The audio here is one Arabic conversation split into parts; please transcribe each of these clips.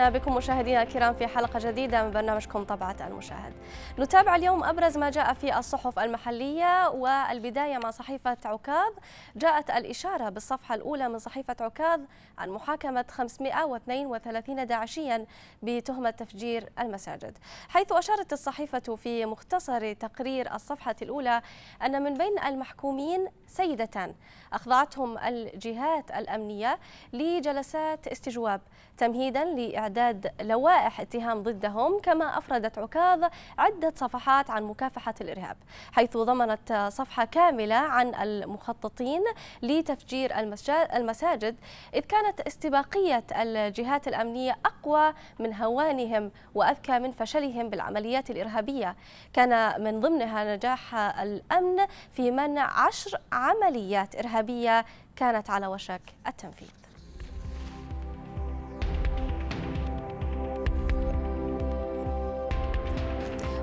اهلا بكم مشاهدينا الكرام في حلقه جديده من برنامجكم طبعه المشاهد. نتابع اليوم ابرز ما جاء في الصحف المحليه والبدايه مع صحيفه عكاظ جاءت الاشاره بالصفحه الاولى من صحيفه عكاظ عن محاكمه 532 داعشيا بتهمه تفجير المساجد، حيث اشارت الصحيفه في مختصر تقرير الصفحه الاولى ان من بين المحكومين سيدتان اخضعتهم الجهات الامنيه لجلسات استجواب تمهيدا لاعداد إعداد لوائح اتهام ضدهم كما أفردت عكاظ عدة صفحات عن مكافحة الإرهاب حيث ضمنت صفحة كاملة عن المخططين لتفجير المساجد إذ كانت استباقية الجهات الأمنية أقوى من هوانهم وأذكى من فشلهم بالعمليات الإرهابية كان من ضمنها نجاح الأمن في منع عشر عمليات إرهابية كانت على وشك التنفيذ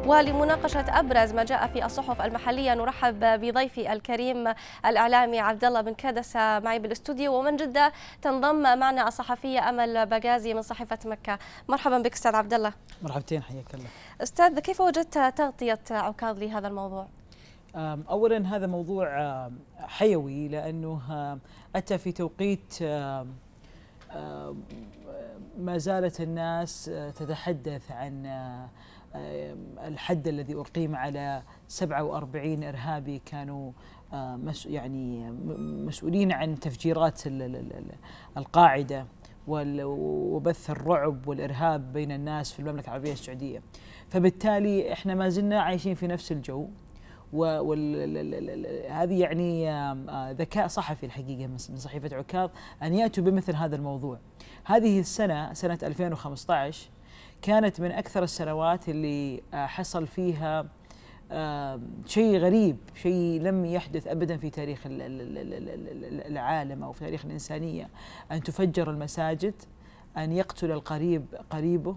ولمناقشة أبرز ما جاء في الصحف المحلية نرحب بضيفي الكريم الإعلامي عبد الله بن كدسة معي بالاستوديو ومن جدة تنضم معنا الصحفية أمل بغازي من صحيفة مكة مرحبا بك أستاذ عبد الله مرحبتين حياك الله أستاذ كيف وجدت تغطية عكاظ لهذا الموضوع؟ اولا هذا موضوع حيوي لانه اتى في توقيت ما زالت الناس أه، تتحدث عن أه، الحد الذي أقيم على 47 إرهابي كانوا آه، يعني مسؤولين عن تفجيرات القاعدة وبث الرعب والإرهاب بين الناس في المملكة العربية السعودية فبالتالي إحنا ما زلنا عايشين في نفس الجو وهذه يعني آه، ذكاء صحفي الحقيقة من صحيفة عكاظ أن يأتوا بمثل هذا الموضوع هذه السنة سنة 2015 كانت من اكثر السنوات اللي آه، حصل فيها آه، شيء غريب شيء لم يحدث ابدا في تاريخ العالم او في تاريخ الانسانيه ان تفجر المساجد ان يقتل القريب قريبه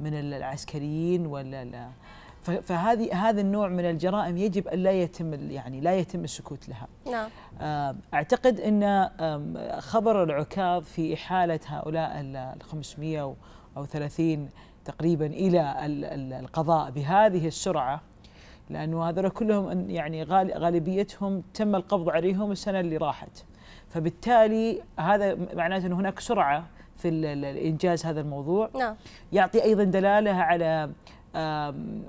من العسكريين ولا لا فهذه هذا النوع من الجرائم يجب ان لا يتم يعني لا يتم السكوت لها. نعم. آه، اعتقد ان خبر العكاظ في احاله هؤلاء ال 530 تقريبا إلى القضاء بهذه السرعة لأنه هذول كلهم يعني غالبيتهم تم القبض عليهم السنة اللي راحت فبالتالي هذا معناته انه هناك سرعة في إنجاز هذا الموضوع نعم. يعطي أيضا دلالة على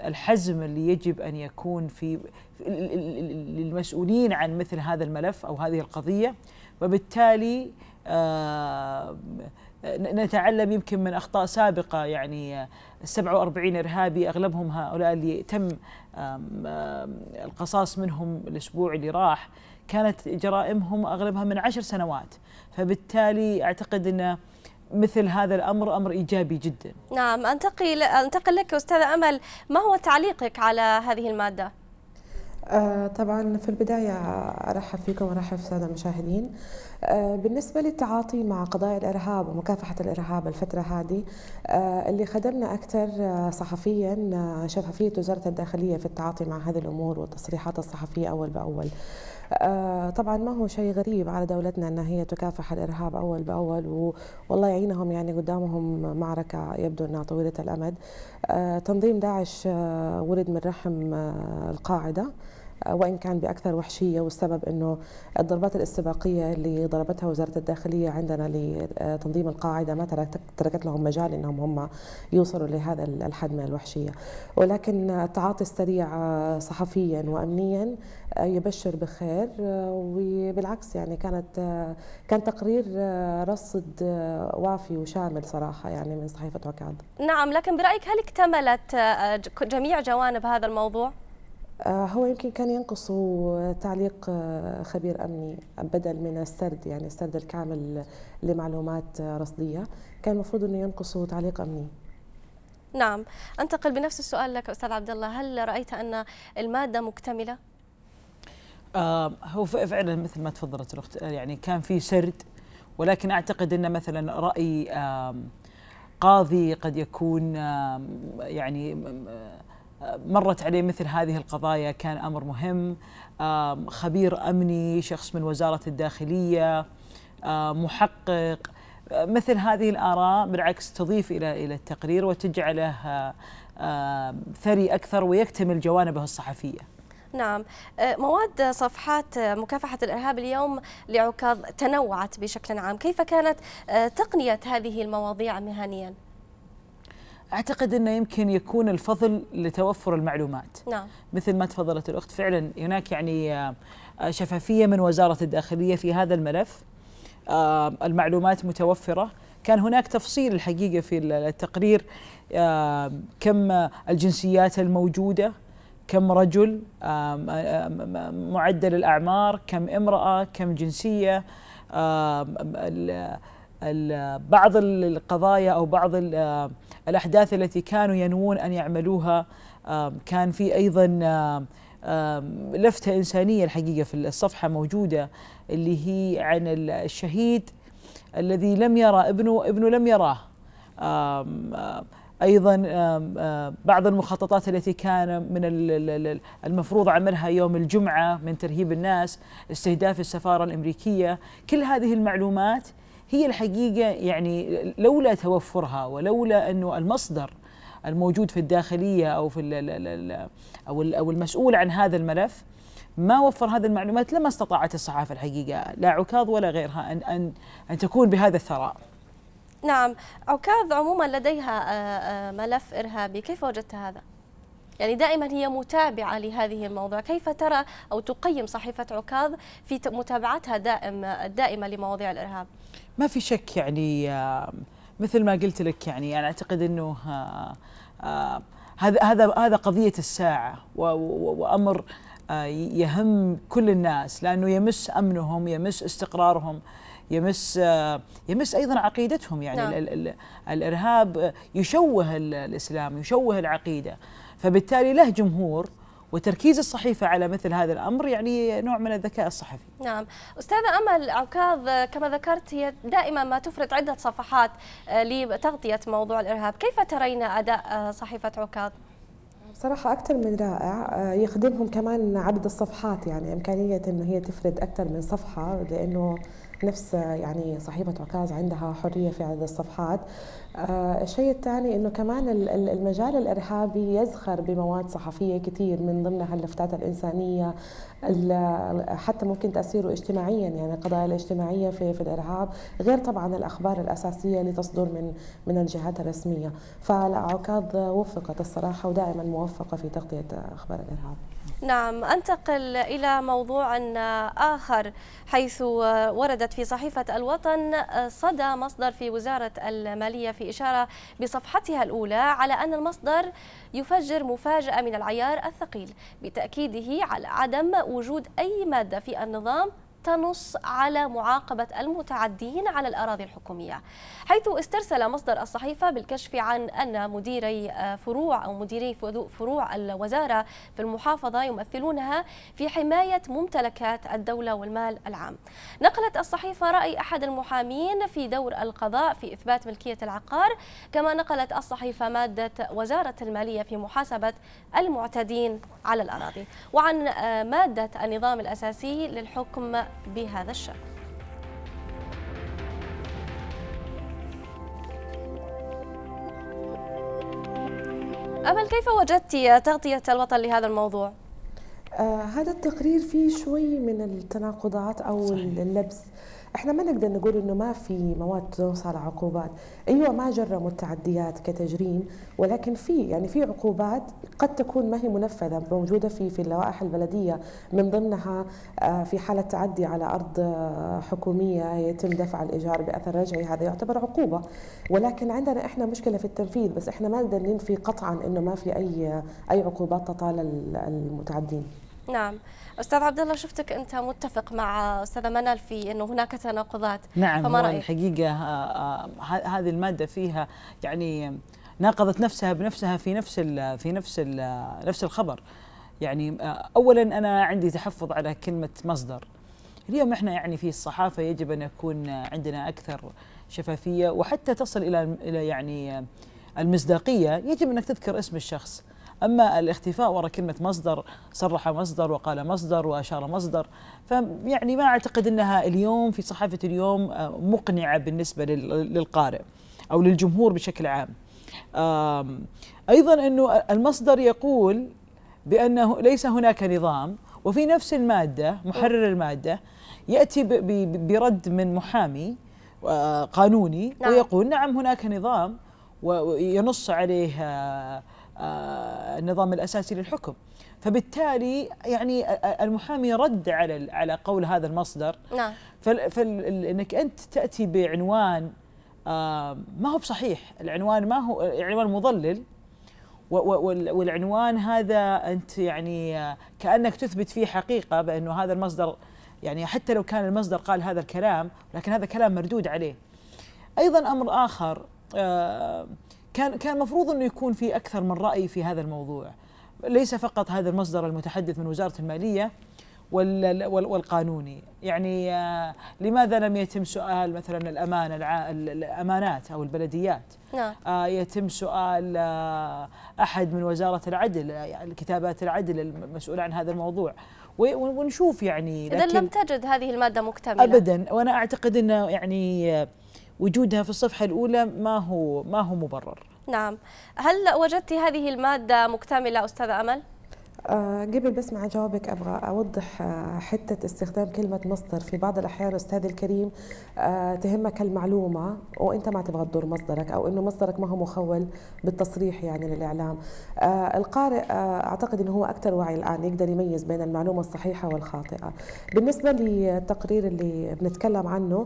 الحزم اللي يجب ان يكون في للمسؤولين عن مثل هذا الملف او هذه القضيه وبالتالي نتعلم يمكن من اخطاء سابقه يعني 47 ارهابي اغلبهم هؤلاء اللي تم القصاص منهم الاسبوع اللي راح كانت جرائمهم اغلبها من عشر سنوات فبالتالي اعتقد انه مثل هذا الامر امر ايجابي جدا. نعم انتقل انتقل لك استاذه امل ما هو تعليقك على هذه الماده؟ آه طبعا في البداية أرحب فيكم وأرحب في السادة المشاهدين آه بالنسبة للتعاطي مع قضايا الإرهاب ومكافحة الإرهاب الفترة هذه آه اللي خدمنا أكثر آه، صحفيا آه، شفافية وزارة الداخلية في التعاطي مع هذه الأمور والتصريحات الصحفية أول بأول آه، طبعا ما هو شيء غريب على دولتنا أنها هي تكافح الإرهاب أول بأول والله يعينهم يعني قدامهم معركة يبدو أنها طويلة الأمد تنظيم داعش ولد من رحم القاعدة آه، وان كان باكثر وحشيه والسبب انه الضربات الاستباقيه اللي ضربتها وزاره الداخليه عندنا لتنظيم القاعده ما تركت لهم مجال انهم هم يوصلوا لهذا الحد من الوحشيه ولكن التعاطي السريع آه، صحفيا وامنيا آه، يبشر بخير وبالعكس يعني كانت كان تقرير رصد وافي وشامل صراحه يعني من صحيفه وكاد نعم لكن برايك هل اكتملت جميع جوانب هذا الموضوع آه، هو يمكن كان ينقصه تعليق آه، خبير امني بدل من السرد يعني السرد الكامل لمعلومات رصديه كان المفروض انه ينقصه تعليق امني نعم انتقل بنفس السؤال لك استاذ عبد الله هل رايت ان الماده مكتمله آه، هو فعلا مثل ما تفضلت الاخت يعني كان في سرد ولكن اعتقد ان مثلا راي قاضي قد يكون يعني مرت عليه مثل هذه القضايا كان امر مهم خبير امني شخص من وزاره الداخليه محقق مثل هذه الاراء بالعكس تضيف الى الى التقرير وتجعله ثري اكثر ويكتمل جوانبه الصحفيه نعم آه، مواد صفحات آه، مكافحة الإرهاب اليوم لعكاظ تنوعت بشكل عام كيف كانت آه، تقنية هذه المواضيع مهنياً؟ اعتقد انه يمكن يكون الفضل لتوفر المعلومات نعم مثل ما تفضلت الاخت فعلا هناك يعني آه، شفافيه من وزاره الداخليه في هذا الملف آه، المعلومات متوفره كان هناك تفصيل الحقيقه في التقرير آه، كم الجنسيات الموجوده كم رجل معدل الاعمار كم امراه كم جنسيه بعض القضايا او بعض الاحداث التي كانوا ينوون ان يعملوها كان في ايضا لفته انسانيه الحقيقه في الصفحه موجوده اللي هي عن الشهيد الذي لم يرى ابنه ابنه لم يراه ايضا بعض المخططات التي كان من المفروض عملها يوم الجمعه من ترهيب الناس استهداف السفاره الامريكيه كل هذه المعلومات هي الحقيقه يعني لولا توفرها ولولا انه المصدر الموجود في الداخليه او في الـ الـ الـ او او المسؤول عن هذا الملف ما وفر هذه المعلومات لما استطاعت الصحافه الحقيقه لا عكاظ ولا غيرها ان ان ان تكون بهذا الثراء. نعم، عكاظ عموما لديها آه، آه، ملف ارهابي، كيف وجدت هذا؟ يعني دائما هي متابعة لهذه المواضيع كيف ترى أو تقيم صحيفة عكاظ في متابعتها دائم الدائمة لمواضيع الإرهاب ما في شك يعني مثل ما قلت لك يعني أنا أعتقد أنه آه، آه، هذا هذا هذا قضية الساعة وأمر آه، يهم كل الناس لأنه يمس أمنهم يمس استقرارهم يمس يمس ايضا عقيدتهم يعني نعم. الارهاب يشوه الاسلام يشوه العقيده فبالتالي له جمهور وتركيز الصحيفة على مثل هذا الأمر يعني نوع من الذكاء الصحفي نعم أستاذة أمل عكاظ كما ذكرت هي دائما ما تفرد عدة صفحات آه، لتغطية موضوع الإرهاب كيف ترين أداء آه، صحيفة عكاظ؟ صراحة أكثر من رائع آه، يخدمهم كمان عدد الصفحات يعني إمكانية إنه هي تفرد أكثر من صفحة لأنه نفس يعني صحيفة عكاز عندها حرية في عدد الصفحات آه، الشيء الثاني انه كمان المجال الارهابي يزخر بمواد صحفيه كثير من ضمنها اللفتات الانسانيه حتى ممكن تاثيره اجتماعيا يعني القضايا الاجتماعيه في في الارهاب غير طبعا الاخبار الاساسيه اللي تصدر من من الجهات الرسميه فعكاظ وفقت الصراحه ودائما موفقه في تغطيه اخبار الارهاب نعم أنتقل إلى موضوع آخر حيث وردت في صحيفة الوطن صدى مصدر في وزارة المالية في إشارة بصفحتها الأولى على أن المصدر يفجر مفاجأة من العيار الثقيل بتأكيده على عدم وجود أي مادة في النظام تنص على معاقبة المتعدين على الأراضي الحكومية حيث استرسل مصدر الصحيفة بالكشف عن أن مديري آه، فروع أو مديري فروع الوزارة في المحافظة يمثلونها في حماية ممتلكات الدولة والمال العام نقلت الصحيفة رأي أحد المحامين في دور القضاء في إثبات ملكية العقار كما نقلت الصحيفة مادة وزارة المالية في محاسبة المعتدين على الأراضي وعن آه، مادة النظام الأساسي للحكم بهذا الشأن أمل كيف وجدت تغطية الوطن لهذا الموضوع؟ آه هذا التقرير فيه شوي من التناقضات أو صحيح. اللبس احنا ما نقدر نقول انه ما في مواد تنص على عقوبات ايوه ما جرموا التعديات كتجريم ولكن في يعني في عقوبات قد تكون ما هي منفذه موجوده في في اللوائح البلديه من ضمنها آه، في حاله تعدي على ارض آه، حكوميه يتم دفع الايجار باثر رجعي هذا يعتبر عقوبه ولكن عندنا احنا مشكله في التنفيذ بس احنا ما نقدر ننفي قطعا انه ما في اي آه، اي عقوبات تطال المتعدين نعم استاذ عبد الله شفتك انت متفق مع استاذه منال في انه هناك تناقضات نعم فما رايك الحقيقه آه، آه، هذه الماده فيها يعني ناقضت نفسها بنفسها في نفس الـ في نفس الـ نفس الخبر يعني آه، اولا انا عندي تحفظ على كلمه مصدر اليوم احنا يعني في الصحافه يجب ان يكون عندنا اكثر شفافيه وحتى تصل الى الى يعني المصداقيه يجب انك تذكر اسم الشخص أما الاختفاء وراء كلمة مصدر صرح مصدر وقال مصدر وأشار مصدر فيعني ما أعتقد أنها اليوم في صحافة اليوم آه، مقنعة بالنسبة للقارئ أو للجمهور بشكل عام أيضا أنه المصدر يقول بأنه ليس هناك نظام وفي نفس المادة محرر المادة يأتي برد من محامي آه، قانوني نعم. ويقول نعم هناك نظام وينص عليه آه، آه، النظام الاساسي للحكم فبالتالي يعني المحامي رد على على قول هذا المصدر نعم فانك انت تاتي بعنوان آه، ما هو بصحيح العنوان ما هو عنوان مضلل والعنوان هذا انت يعني آه، كانك تثبت فيه حقيقه بانه هذا المصدر يعني حتى لو كان المصدر قال هذا الكلام لكن هذا كلام مردود عليه ايضا امر اخر كان كان المفروض انه يكون في اكثر من راي في هذا الموضوع ليس فقط هذا المصدر المتحدث من وزاره الماليه والقانوني يعني آه، لماذا لم يتم سؤال مثلا الأمانة الأمانات أو البلديات نعم. آه، يتم سؤال آه، أحد من وزارة العدل الكتابات يعني العدل المسؤولة عن هذا الموضوع ونشوف يعني إذا لم تجد هذه المادة مكتملة أبدا وأنا أعتقد أنه يعني وجودها في الصفحة الأولى ما هو ما هو مبرر نعم هل وجدت هذه المادة مكتملة أستاذ أمل؟ آه، قبل بس مع جوابك ابغى اوضح آه، حته استخدام كلمه مصدر في بعض الاحيان استاذ الكريم آه، تهمك المعلومه وانت ما تبغى تضر مصدرك او انه مصدرك ما هو مخول بالتصريح يعني للاعلام القارئ اعتقد انه هو اكثر وعي الان يقدر يميز بين المعلومه الصحيحه والخاطئه بالنسبه للتقرير اللي بنتكلم عنه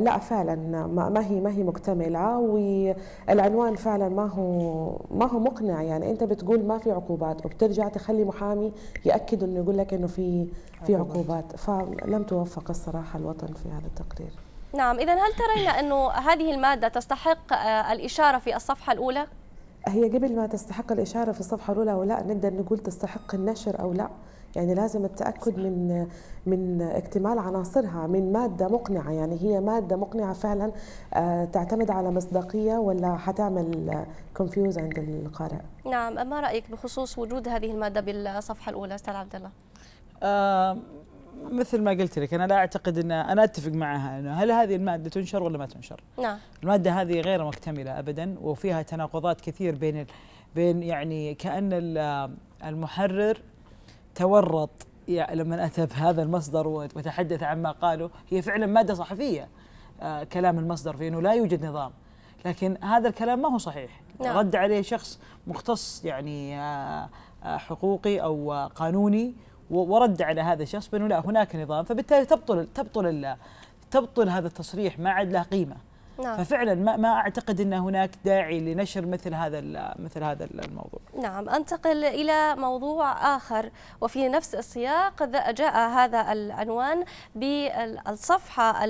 لا فعلا ما هي ما هي مكتمله والعنوان فعلا ما هو ما هو مقنع يعني انت بتقول ما في عقوبات وبترجع تخلي تخلي محامي ياكد انه يقول لك انه في في عقوبات فلم توفق الصراحه الوطن في هذا التقرير نعم اذا هل ترين انه هذه الماده تستحق آه، الاشاره في الصفحه الاولى هي قبل ما تستحق الإشارة في الصفحة الأولى أو لا نقدر نقول تستحق النشر أو لا يعني لازم التاكد من من اكتمال عناصرها من ماده مقنعه يعني هي ماده مقنعه فعلا آه، تعتمد على مصداقيه ولا حتعمل كونفيوز عند القارئ نعم ما رايك بخصوص وجود هذه الماده بالصفحه الاولى استاذ عبد الله آه، مثل ما قلت لك انا لا اعتقد ان انا اتفق معها انه هل هذه الماده تنشر ولا ما تنشر؟ نعم الماده هذه غير مكتمله ابدا وفيها تناقضات كثير بين بين يعني كان آه، المحرر تورط يعني لما اتى بهذا المصدر وتحدث عما قاله هي فعلا ماده صحفيه آه كلام المصدر في انه لا يوجد نظام لكن هذا الكلام ما هو صحيح نعم. رد عليه شخص مختص يعني آه آه حقوقي او آه، قانوني ورد على هذا الشخص بانه لا هناك نظام فبالتالي تبطل تبطل تبطل هذا التصريح ما عاد له قيمه نعم. ففعلا ما ما اعتقد ان هناك داعي لنشر مثل هذا مثل هذا الموضوع نعم انتقل الى موضوع اخر وفي نفس السياق جاء هذا العنوان بالصفحه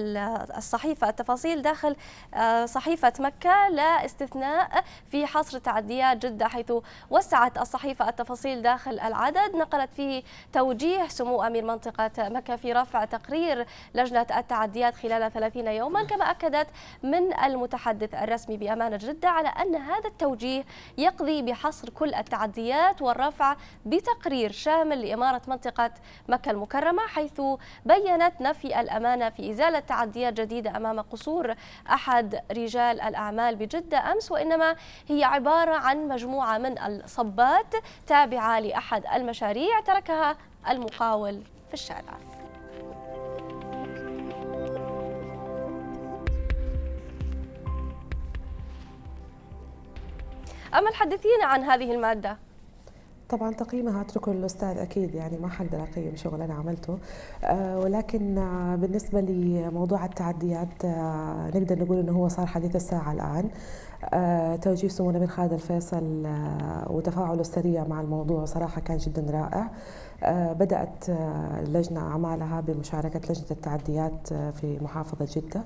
الصحيفه التفاصيل داخل آه، صحيفه مكه لا استثناء في حصر تعديات جده حيث وسعت الصحيفه التفاصيل داخل العدد نقلت فيه توجيه سمو امير منطقه مكه في رفع تقرير لجنه التعديات خلال 30 يوما كما اكدت من المتحدث الرسمي بأمانة جدة على أن هذا التوجيه يقضي بحصر كل التعديات والرفع بتقرير شامل لإمارة منطقة مكة المكرمة حيث بينت نفي الأمانة في إزالة تعديات جديدة أمام قصور أحد رجال الأعمال بجدة أمس وإنما هي عبارة عن مجموعة من الصبات تابعة لأحد المشاريع تركها المقاول في الشارع أمل حدثينا عن هذه المادة طبعا تقييمها اتركه للاستاذ اكيد يعني ما حقدر اقيم شغل انا عملته أه ولكن آه، بالنسبه لموضوع التعديات أه نقدر نقول انه هو صار حديث الساعه الان أه توجيه سمو الامير خالد الفيصل آه، وتفاعله السريع مع الموضوع صراحه كان جدا رائع آه، بدأت اللجنة آه، أعمالها بمشاركة لجنة التعديات آه، في محافظة جدة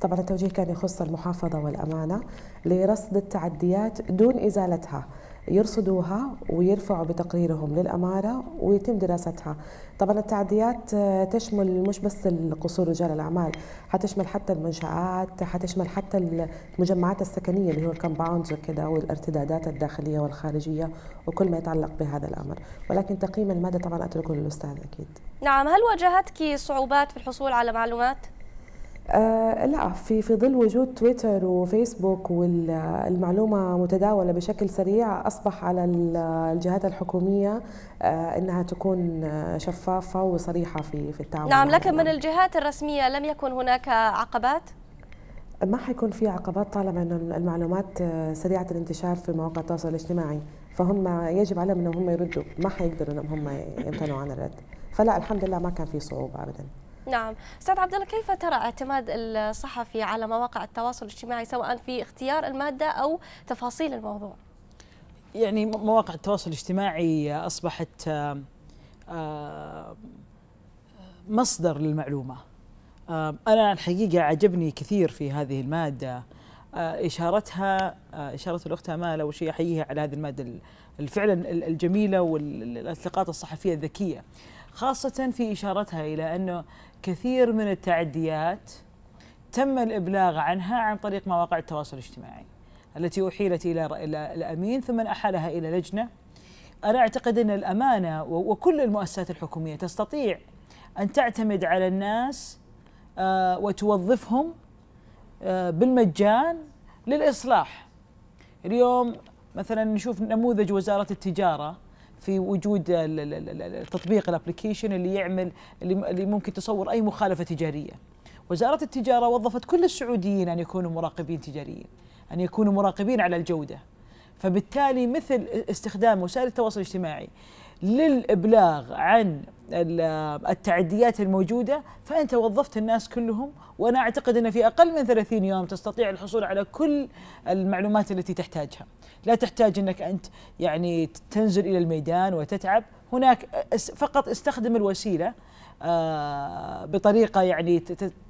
طبعا التوجيه كان يخص المحافظة والأمانة لرصد التعديات دون إزالتها يرصدوها ويرفعوا بتقريرهم للأمارة ويتم دراستها طبعا التعديات آه، تشمل مش بس القصور رجال الأعمال حتشمل حتى المنشآت حتشمل حتى المجمعات السكنية اللي هو الكمباوندز وكذا والارتدادات الداخلية والخارجية وكل ما يتعلق بهذا الأمر ولكن تقييم المادة طبعا أتركه للأستاذ أكيد نعم هل واجهتك صعوبات في الحصول على معلومات؟ آه، لا في في ظل وجود تويتر وفيسبوك والمعلومه متداوله بشكل سريع اصبح على الجهات الحكوميه آه، انها تكون آه، شفافه وصريحه في في التعامل نعم لكن من الجهات الرسميه لم يكن هناك عقبات ما حيكون في عقبات طالما انه المعلومات سريعه الانتشار في مواقع التواصل الاجتماعي فهم يجب عليهم انهم هم يردوا ما حيقدروا انهم هم يمتنعوا عن الرد فلا الحمد لله ما كان في صعوبه ابدا نعم استاذ عبد الله كيف ترى اعتماد الصحفي على مواقع التواصل الاجتماعي سواء في اختيار الماده او تفاصيل الموضوع يعني مواقع التواصل الاجتماعي اصبحت آه، آه، مصدر للمعلومه آه، انا الحقيقه عجبني كثير في هذه الماده اشارتها اشاره الاخت امال اول شيء احييها على هذه الماده الفعلا الجميله والاطلاقات الصحفيه الذكيه خاصه في اشارتها الى انه كثير من التعديات تم الإبلاغ عنها عن طريق مواقع التواصل الاجتماعي التي أحيلت إلى الأمين ثم أحالها إلى لجنة أنا أعتقد أن الأمانة وكل المؤسسات الحكومية تستطيع أن تعتمد على الناس آه، وتوظفهم آه، بالمجان للإصلاح اليوم مثلا نشوف نموذج وزارة التجارة في وجود تطبيق الابلكيشن اللي يعمل اللي ممكن تصور اي مخالفه تجاريه. وزاره التجاره وظفت كل السعوديين ان يكونوا مراقبين تجاريين، ان يكونوا مراقبين على الجوده. فبالتالي مثل استخدام وسائل التواصل الاجتماعي للابلاغ عن التعديات الموجوده فانت وظفت الناس كلهم وانا اعتقد ان في اقل من 30 يوم تستطيع الحصول على كل المعلومات التي تحتاجها لا تحتاج انك انت يعني تنزل الى الميدان وتتعب هناك فقط استخدم الوسيله آه، بطريقه يعني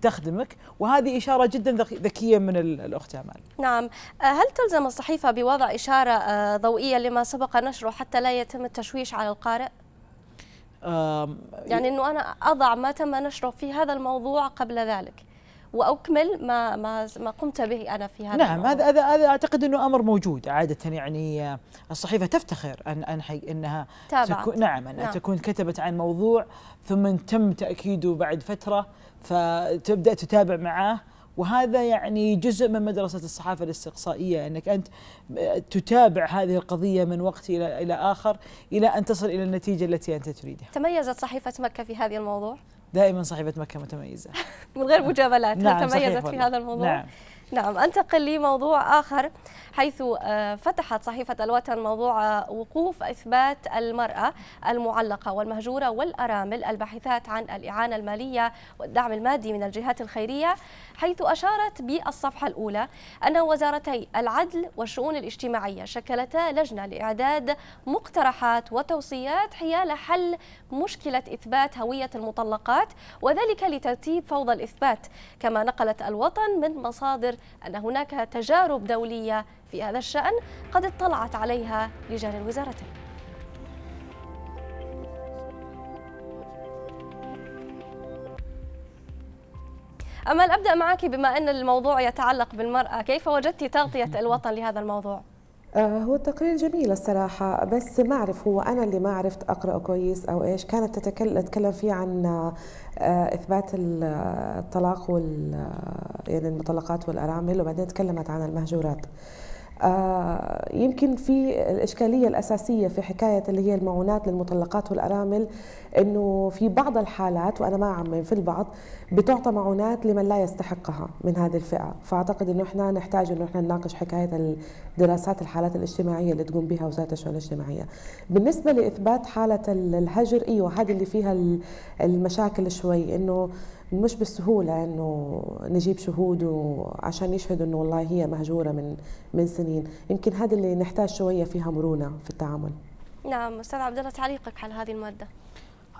تخدمك وهذه اشاره جدا ذكيه من الاخت امال. نعم، آه، هل تلزم الصحيفه بوضع اشاره آه، ضوئيه لما سبق نشره حتى لا يتم التشويش على القارئ؟ يعني انه انا اضع ما تم نشره في هذا الموضوع قبل ذلك. واكمل ما ما ما قمت به انا في هذا نعم هذا هذا هذا اعتقد انه امر موجود عاده يعني آه، الصحيفه تفتخر ان ان انها تابعت. تكون نعم ان نعم. تكون كتبت عن موضوع ثم تم تاكيده بعد فتره فتبدا تتابع معاه وهذا يعني جزء من مدرسة الصحافة الاستقصائية أنك أنت آه، تتابع هذه القضية من وقت إلى إلى آخر إلى أن تصل إلى النتيجة التي أنت تريدها تميزت صحيفة مكة في هذا الموضوع؟ دائما صاحبة مكة متميزة من غير مجاملات نعم تميزت في هذا الموضوع نعم نعم أنتقل لموضوع آخر حيث آه، فتحت صحيفة الوطن موضوع آه، وقوف إثبات المرأة المعلقة والمهجورة والأرامل الباحثات عن الإعانة المالية والدعم المادي من الجهات الخيرية حيث أشارت بالصفحة الأولى أن وزارتي العدل والشؤون الاجتماعية شكلتا لجنة لإعداد مقترحات وتوصيات حيال حل مشكلة إثبات هوية المطلقات وذلك لترتيب فوضى الإثبات كما نقلت الوطن من مصادر أن هناك تجارب دولية في هذا الشأن قد اطلعت عليها لجان الوزارتين أمل أبدأ معك بما أن الموضوع يتعلق بالمرأة كيف وجدت تغطية الوطن لهذا الموضوع؟ آه، هو التقرير جميل الصراحة بس ما أعرف هو أنا اللي ما عرفت أقرأه كويس أو إيش كانت تتكلم فيه عن آه، إثبات آه، الطلاق وال يعني المطلقات والأرامل وبعدين تكلمت عن المهجورات آه، يمكن في الإشكالية الأساسية في حكاية اللي هي المعونات للمطلقات والأرامل أنه في بعض الحالات وأنا ما أعمم في البعض بتعطى معونات لمن لا يستحقها من هذه الفئة فأعتقد أنه إحنا نحتاج أنه إحنا نناقش حكاية دراسات الحالات الاجتماعية اللي تقوم بها وزارة الشؤون الاجتماعية بالنسبة لإثبات حالة الهجر إيوه هذه اللي فيها المشاكل شوي أنه مش بالسهوله انه نجيب شهود وعشان يشهدوا انه والله هي مهجوره من من سنين يمكن هذا اللي نحتاج شويه فيها مرونه في التعامل نعم استاذ عبد الله تعليقك على هذه الماده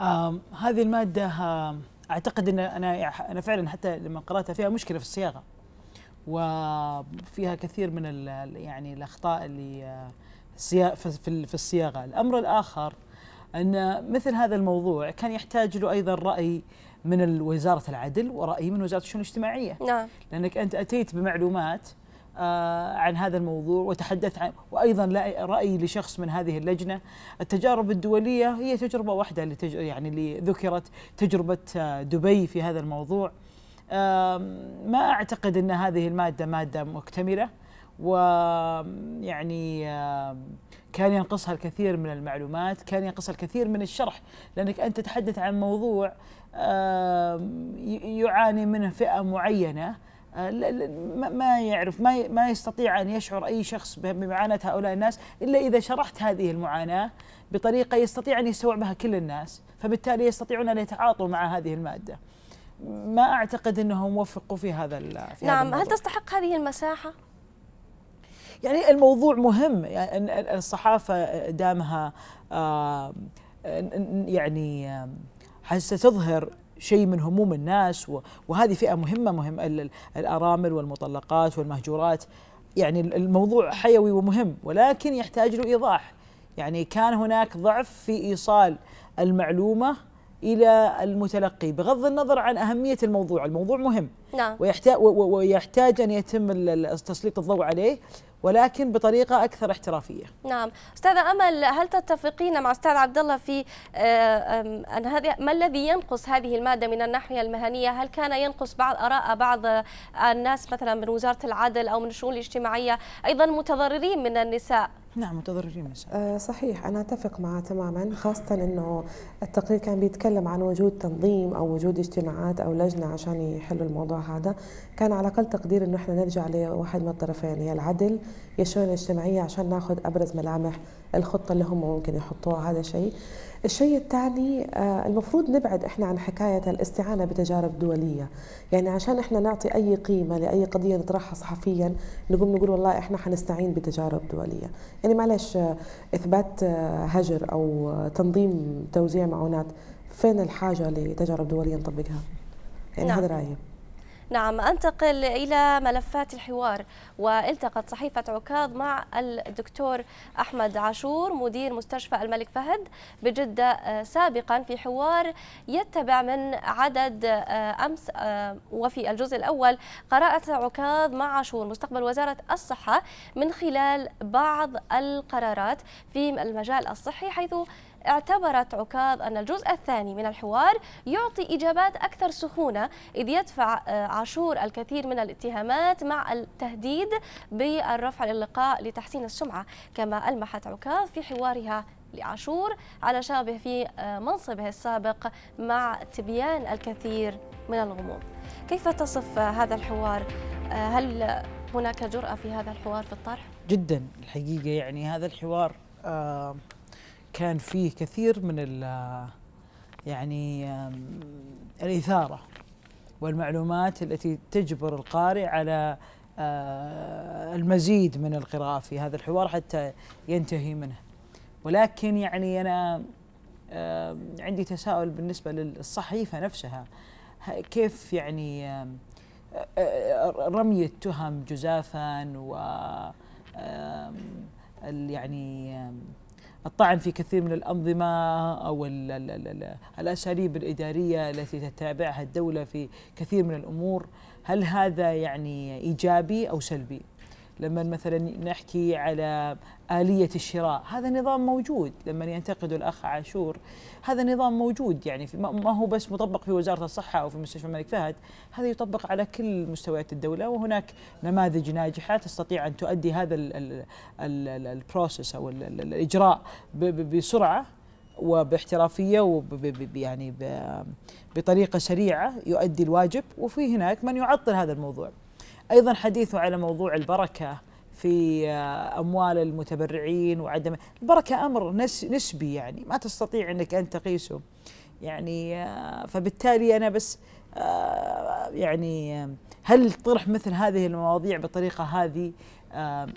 آه هذه الماده اعتقد ان انا انا فعلا حتى لما قراتها فيها مشكله في الصياغه وفيها كثير من يعني الاخطاء اللي آه، في الصياغه الامر الاخر ان مثل هذا الموضوع كان يحتاج له ايضا راي من وزاره العدل ورايي من وزاره الشؤون الاجتماعيه نعم لانك انت اتيت بمعلومات آه، عن هذا الموضوع وتحدثت عن وايضا راي لشخص من هذه اللجنه التجارب الدوليه هي تجربه واحده اللي تج... يعني اللي ذكرت تجربه آه، دبي في هذا الموضوع ما اعتقد ان هذه الماده ماده مكتمله ويعني كان ينقصها الكثير من المعلومات كان ينقصها الكثير من الشرح لأنك أنت تتحدث عن موضوع يعاني منه فئه معينه آه، ما يعرف ما ما يستطيع ان يشعر اي شخص بمعاناه هؤلاء الناس الا اذا شرحت هذه المعاناه بطريقه يستطيع ان يستوعبها كل الناس فبالتالي يستطيعون ان يتعاطوا مع هذه الماده ما اعتقد انهم وفقوا في هذا في نعم هذا الموضوع. هل تستحق هذه المساحه يعني الموضوع مهم يعني الصحافه دامها يعني ستظهر شيء من هموم الناس وهذه فئه مهمه مهم الارامل والمطلقات والمهجورات يعني الموضوع حيوي ومهم ولكن يحتاج له ايضاح يعني كان هناك ضعف في ايصال المعلومه الى المتلقي بغض النظر عن اهميه الموضوع، الموضوع مهم نعم ويحتاج ويحتاج ان يتم تسليط الضوء عليه ولكن بطريقه اكثر احترافيه. نعم، استاذه امل هل تتفقين مع استاذ عبد الله في آه، ان هذه ما الذي ينقص هذه الماده من الناحيه المهنيه؟ هل كان ينقص بعض اراء بعض الناس مثلا من وزاره العدل او من الشؤون الاجتماعيه ايضا متضررين من النساء؟ نعم متضررين من آه، صحيح انا اتفق معه تماما خاصه انه التقرير كان بيتكلم عن وجود تنظيم او وجود اجتماعات او لجنه عشان يحلوا الموضوع هذا كان على اقل تقدير انه احنا نرجع لواحد من الطرفين هي العدل هي الشؤون الاجتماعيه عشان ناخذ ابرز ملامح الخطه اللي هم ممكن يحطوها هذا شيء الشيء الثاني آه، المفروض نبعد احنا عن حكايه الاستعانه بتجارب دوليه يعني عشان احنا نعطي اي قيمه لاي قضيه نطرحها صحفيا نقوم نقول والله احنا حنستعين بتجارب دوليه يعني معلش آه، اثبات آه، هجر او تنظيم توزيع معونات فين الحاجه لتجارب دوليه نطبقها يعني نعم. هذا رايي نعم أنتقل إلى ملفات الحوار والتقت صحيفة عكاظ مع الدكتور أحمد عاشور مدير مستشفى الملك فهد بجدة آه، سابقا في حوار يتبع من عدد آه، أمس آه، وفي الجزء الأول قراءة عكاظ مع عاشور مستقبل وزارة الصحة من خلال بعض القرارات في المجال الصحي حيث اعتبرت عكاظ أن الجزء الثاني من الحوار يعطي إجابات أكثر سخونة إذ يدفع آه، عاشور الكثير من الاتهامات مع التهديد بالرفع للقاء لتحسين السمعة كما ألمحت عكاظ في حوارها لعاشور على شابه في آه، منصبه السابق مع تبيان الكثير من الغموض كيف تصف هذا الحوار آه، هل هناك جرأة في هذا الحوار في الطرح؟ جدا الحقيقة يعني هذا الحوار آه كان فيه كثير من يعني الإثارة والمعلومات التي تجبر القارئ على آه، المزيد من القراءة في هذا الحوار حتى ينتهي منه ولكن يعني أنا آه، عندي تساؤل بالنسبة للصحيفة نفسها كيف يعني آه، رمي التهم جزافا و يعني الطعن في كثير من الأنظمة أو الأساليب الإدارية التي تتابعها الدولة في كثير من الأمور هل هذا يعني إيجابي أو سلبي؟ لما مثلا نحكي على آلية الشراء هذا نظام موجود لما ينتقد الأخ عاشور هذا نظام موجود يعني ما هو بس مطبق في وزارة الصحة أو في مستشفى الملك فهد هذا يطبق على كل مستويات الدولة وهناك نماذج ناجحة تستطيع أن تؤدي هذا البروسيس أو الإجراء بسرعة وباحترافيه وب يعني بطريقه سريعه يؤدي الواجب وفي هناك من يعطل هذا الموضوع أيضا حديثه على موضوع البركة في آه، أموال المتبرعين وعدم البركة أمر نسبي يعني ما تستطيع أنك أن تقيسه يعني آه، فبالتالي أنا بس آه، يعني هل طرح مثل هذه المواضيع بالطريقة هذه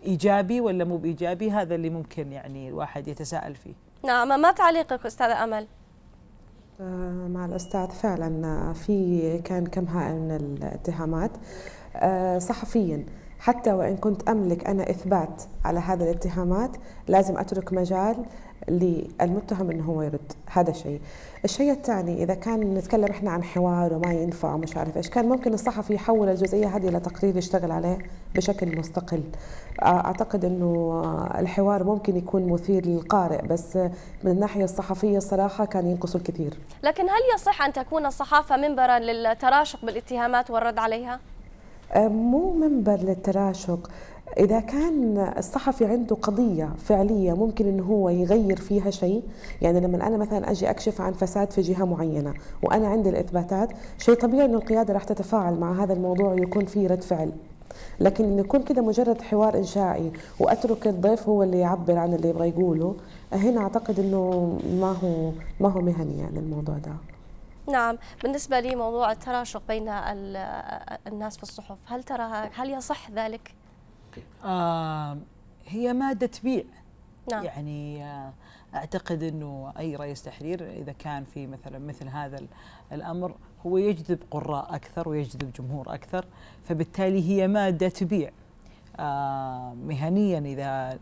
إيجابي ولا مو بإيجابي هذا اللي ممكن يعني الواحد يتساءل فيه نعم ما تعليقك أستاذة أمل؟ مع الأستاذ فعلا في كان كم هائل من الاتهامات آه، صحفيا حتى وإن كنت أملك أنا إثبات على هذه الاتهامات لازم أترك مجال للمتهم أنه هو يرد هذا الشيء الشيء الثاني إذا كان نتكلم إحنا عن حوار وما ينفع ومش عارف إيش كان ممكن الصحفي يحول الجزئية هذه إلى تقرير يشتغل عليه بشكل مستقل آه، أعتقد أنه الحوار ممكن يكون مثير للقارئ بس من الناحية الصحفية الصراحه كان ينقص الكثير لكن هل يصح أن تكون الصحافة منبرا للتراشق بالاتهامات والرد عليها؟ آه، مو منبر للتراشق إذا كان الصحفي عنده قضية فعلية ممكن إنه هو يغير فيها شيء يعني لما أنا مثلا أجي أكشف عن فساد في جهة معينة وأنا عندي الإثباتات شيء طبيعي إنه القيادة راح تتفاعل مع هذا الموضوع ويكون فيه رد فعل لكن إنه يكون كده مجرد حوار إنشائي وأترك الضيف هو اللي يعبر عن اللي يبغى يقوله هنا أعتقد إنه ما هو ما هو مهني يعني الموضوع ده نعم بالنسبة لموضوع التراشق بين الناس في الصحف هل ترى هل يصح ذلك؟ آه هي مادة تبيع نعم. يعني آه اعتقد انه اي رئيس تحرير اذا كان في مثلا مثل هذا الامر هو يجذب قراء اكثر ويجذب جمهور اكثر فبالتالي هي ماده تبيع آه مهنيا اذا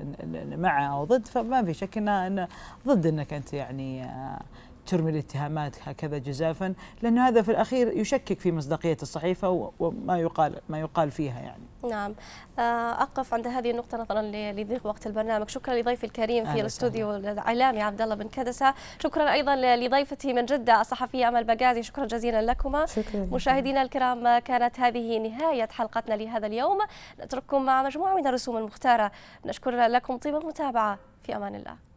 مع او ضد فما في شك انه ضد انك انت يعني آه ترمي الاتهامات هكذا جزافا لأن هذا في الأخير يشكك في مصداقية الصحيفة وما يقال ما يقال فيها يعني نعم آه، أقف عند هذه النقطة نظرا لضيق وقت البرنامج شكرا لضيفي الكريم في الاستوديو الإعلامي عبد الله بن كدسة شكرا أيضا لضيفتي من جدة الصحفية أمل بقازي شكرا جزيلا لكما شكرا مشاهدينا الكرام كانت هذه نهاية حلقتنا لهذا اليوم نترككم مع مجموعة من الرسوم المختارة نشكر لكم طيب المتابعة في أمان الله